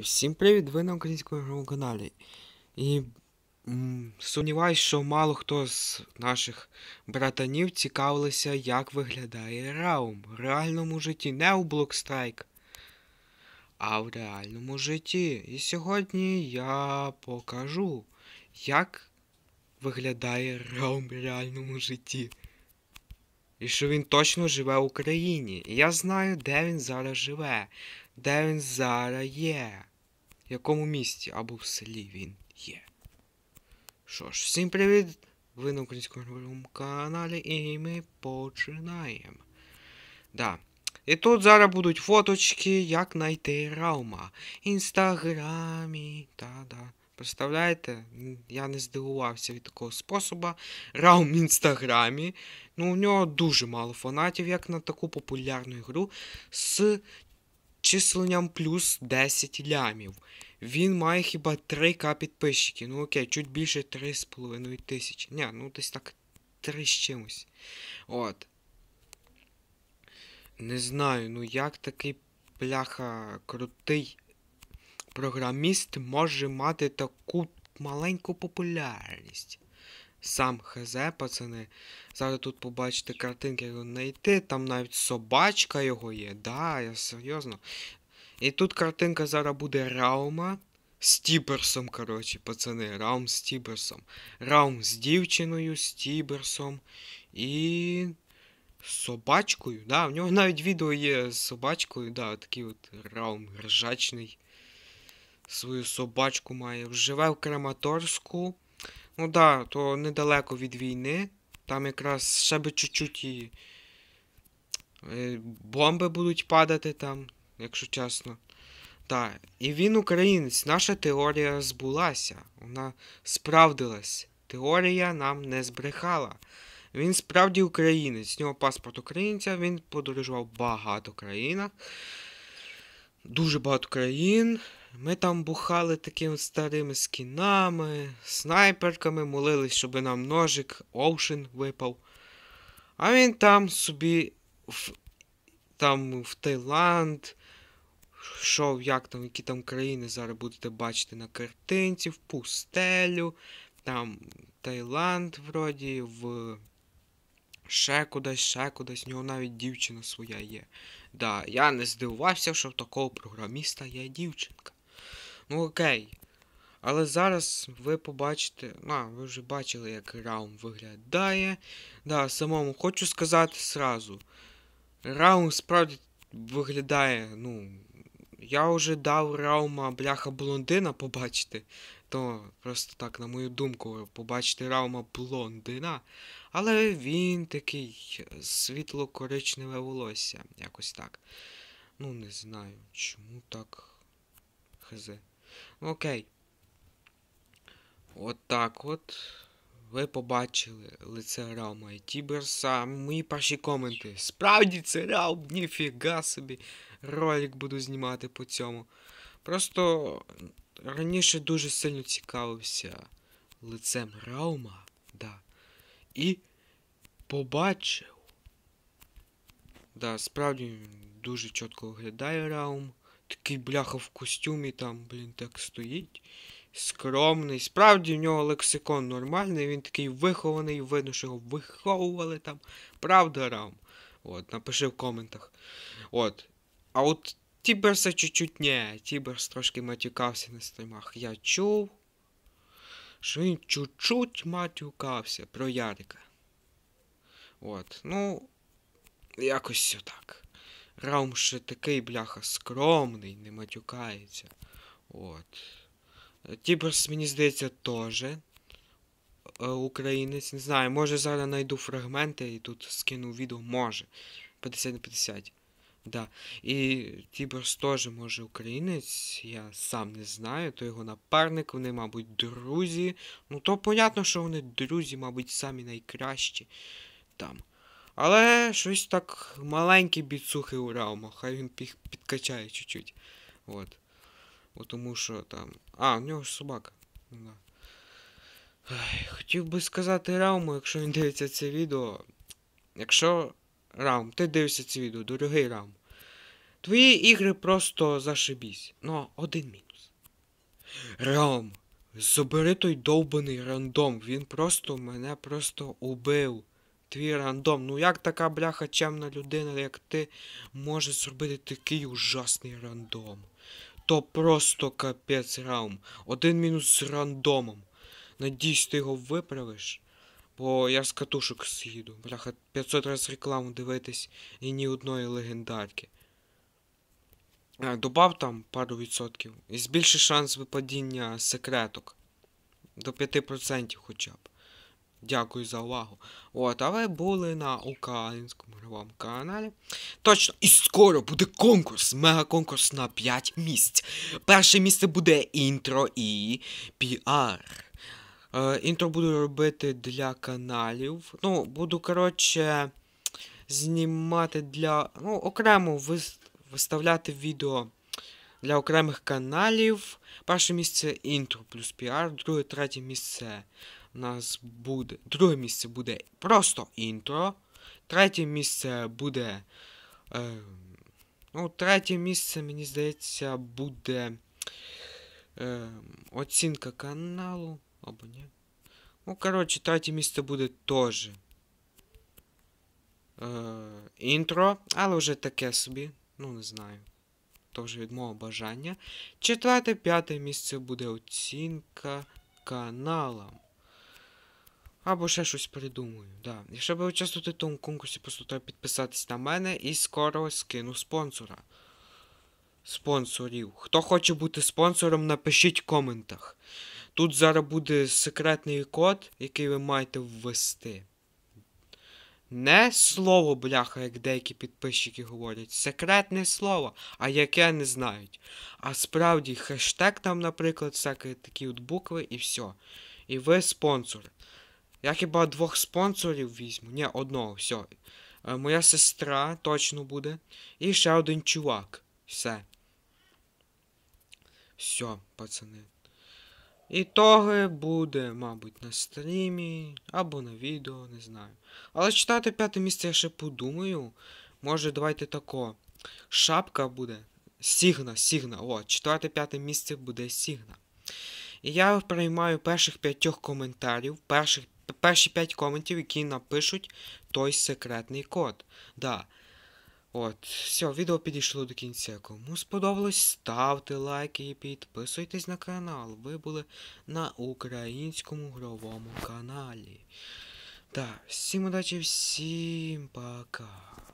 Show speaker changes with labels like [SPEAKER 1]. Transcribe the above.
[SPEAKER 1] Всім привіт, ви на українському каналі. І м, сумніваюсь, що мало хто з наших братанів цікавилися, як виглядає Раум в реальному житті, не у Блокстрайк, а в реальному житті. І сьогодні я покажу, як виглядає Раум в реальному житті. І що він точно живе в Україні. І я знаю, де він зараз живе, де він зараз є, в якому місті або в селі він є. Що ж, всім привіт! Ви на українському каналі і ми починаємо. Да. І тут зараз будуть фоточки, як знайти раума. Інстаграмі. Та-да. Представляєте? Я не здивувався від такого способу. Раум в інстаграмі. Ну, у нього дуже мало фанатів, як на таку популярну ігру. з численням плюс 10 лямів. Він має хіба 3К підписчики. Ну окей, чуть більше 3,5 тисячі. Ні, ну десь так 3 з чимось. От. Не знаю, ну як такий пляха крутий програміст може мати таку маленьку популярність. Сам ХЗ, пацани. Зараз тут побачите картинки, його не Там навіть собачка його є. Да, я серйозно. І тут картинка зараз буде Раума з Тіберсом, коротше, пацани. Раум з Тіберсом. Раум з дівчиною, з Тіберсом. І. з собачкою. Да, в нього навіть відео є з собачкою. Да, такий от раум ржачний свою собачку має. Живе в Краматорську. Ну да, то недалеко від війни. Там якраз ще би чуть-чуть і е, бомби будуть падати там, якщо чесно. Так, і він українець. Наша теорія збулася. Вона справдилась. Теорія нам не збрехала. Він справді українець. У нього паспорт українця, він подорожував багато країнах. Дуже багато країн. Ми там бухали такими старими скінами, снайперками, молились, щоб нам ножик, оушен випав. А він там собі в, там в Таїланд, що як там, які там країни зараз будете бачити на картинці, в пустелю, там Таїланд вроді, в ще кудись, ще кудись, в нього навіть дівчина своя є. Да, Я не здивувався, що в такого програміста є дівчинка. Ну окей. Але зараз ви побачите. А, ви вже бачили, як раум виглядає. Да, самому хочу сказати сразу. Раум справді виглядає, ну. Я вже дав раума бляха блондина побачити. То просто так, на мою думку, побачити раума блондина. Але він такий світло-коричневе волосся. Якось так. Ну, не знаю, чому так. Хз. Ну, окей. От так от. Ви побачили лице Раума і Тіберса. Мої перші коменти. Справді це Раум, ніфіга собі. Ролик буду знімати по цьому. Просто раніше дуже сильно цікавився лицем Раума. Да. І побачив. Да, справді дуже чітко виглядає Раум. Такий бляха в костюмі там, блін, так стоїть. Скромний. Справді в нього лексикон нормальний, він такий вихований, видно, що його виховували там. Правда, рам. От, напиши в коментах. От. А от Тіберса чуть-чуть не. Тіберс трошки матюкався на стримах. Я чув. Що він чуть-чуть матюкався про Ярика. От, ну, якось все так. Раум ще такий, бляха, скромний, не матюкається. От. Тіберс, мені здається, теж е, українець. Не знаю, може зараз знайду фрагменти і тут скину відео. Може. 50 на 50. Да. І Тіберс теж може українець, я сам не знаю, то його напарник, вони, мабуть, друзі. Ну, то понятно, що вони друзі, мабуть, самі найкращі там. Але щось так маленькі біцухи у Раума, хай він підкачає чуть-чуть. От. Бо тому що там. А, у нього ж собака. Да. хотів би сказати Рауму, якщо він дивиться це відео. Якщо Раум, ти дивишся це відео, дорогий Раум. Твої ігри просто зашибісь. Ну, один мінус. Раум, забери той довбаний рандом. Він просто мене просто убив. Твій рандом. Ну як така бляха чемна людина, як ти може зробити такий ужасний рандом? То просто капець раум. Один мінус з рандомом. Надіюсь, ти його виправиш. Бо я з катушок з'їду. Бляха, 500 раз рекламу дивитись і ні одної легендарки. Е, добав там пару відсотків. І збільши шанс випадіння секреток. До 5% хоча б. Дякую за увагу. От, а ви були на українському гравому каналі. Точно, і скоро буде конкурс, мега-конкурс на 5 місць. Перше місце буде інтро і піар. Е, інтро буду робити для каналів. Ну, буду, коротше, знімати для. Ну, окремо виставляти відео. Для окремих каналів. Перше місце інтро плюс піар, друге, третє місце нас буде. Друге місце буде просто інтро. Третє місце буде. Е, ну, Третє місце, мені здається, буде е, оцінка каналу. Або ні. Ну, коротше, третє місце буде теж. Е, інтро, але вже таке собі. Ну, не знаю. То вже від мого бажання. Четверте, п'яте місце буде оцінка каналам. Або ще щось придумаю. Да. Якщо ви участвуєте в тому конкурсі, просто треба підписатись на мене і скоро скину спонсора. Спонсорів. Хто хоче бути спонсором, напишіть в коментах. Тут зараз буде секретний код, який ви маєте ввести. Не слово, бляха, як деякі підписчики говорять. Секретне слово, а яке не знають. А справді хештег там, наприклад, всякі такі от букви і все. І ви спонсор. Я хіба двох спонсорів візьму? Ні, одного, все. Моя сестра точно буде. І ще один чувак. Все. Все, пацани. І того буде, мабуть, на стрімі або на відео, не знаю. Але читати п'яте місце я ще подумаю. Може, давайте тако. Шапка буде. Сігна, Сігна. О, четверте п'яте місце буде Сігна. І я приймаю перших п'ятьох коментарів, перших перші 5 коментів, які напишуть той секретний код. Да. От, все, відео підійшло до кінця. Кому сподобалось, ставте лайки і підписуйтесь на канал. Ви були на українському гровому каналі. Так, да, всім удачі, всім пока.